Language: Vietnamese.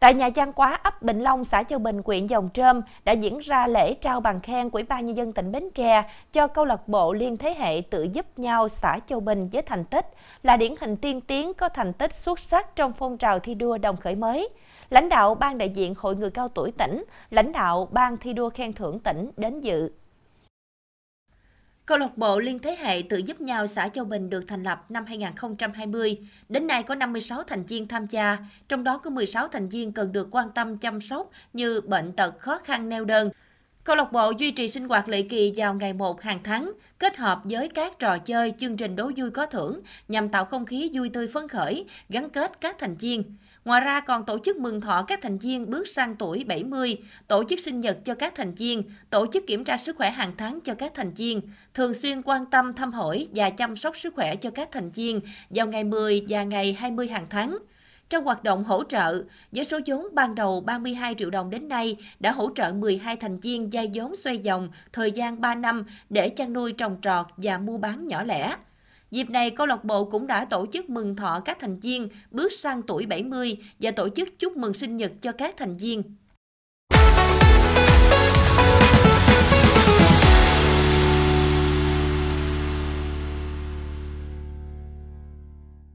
Tại nhà văn Quá, ấp Bình Long, xã Châu Bình, huyện Dòng Trơm đã diễn ra lễ trao bằng khen của Ủy ban Nhân dân tỉnh Bến Tre cho câu lạc bộ liên thế hệ tự giúp nhau xã Châu Bình với thành tích là điển hình tiên tiến có thành tích xuất sắc trong phong trào thi đua đồng khởi mới. Lãnh đạo Ban đại diện Hội người cao tuổi tỉnh, lãnh đạo Ban thi đua khen thưởng tỉnh đến dự. Câu lạc bộ Liên Thế Hệ Tự Giúp Nhau xã Châu Bình được thành lập năm 2020. Đến nay có 56 thành viên tham gia, trong đó có 16 thành viên cần được quan tâm chăm sóc như bệnh tật khó khăn neo đơn, Câu lạc bộ duy trì sinh hoạt lệ kỳ vào ngày 1 hàng tháng, kết hợp với các trò chơi, chương trình đố vui có thưởng nhằm tạo không khí vui tươi phấn khởi, gắn kết các thành viên. Ngoài ra còn tổ chức mừng thọ các thành viên bước sang tuổi 70, tổ chức sinh nhật cho các thành viên, tổ chức kiểm tra sức khỏe hàng tháng cho các thành viên, thường xuyên quan tâm thăm hỏi và chăm sóc sức khỏe cho các thành viên vào ngày 10 và ngày 20 hàng tháng. Trong hoạt động hỗ trợ, với số vốn ban đầu 32 triệu đồng đến nay đã hỗ trợ 12 thành viên vay vốn xoay vòng thời gian 3 năm để chăn nuôi trồng trọt và mua bán nhỏ lẻ. Dịp này, câu lạc bộ cũng đã tổ chức mừng thọ các thành viên bước sang tuổi 70 và tổ chức chúc mừng sinh nhật cho các thành viên.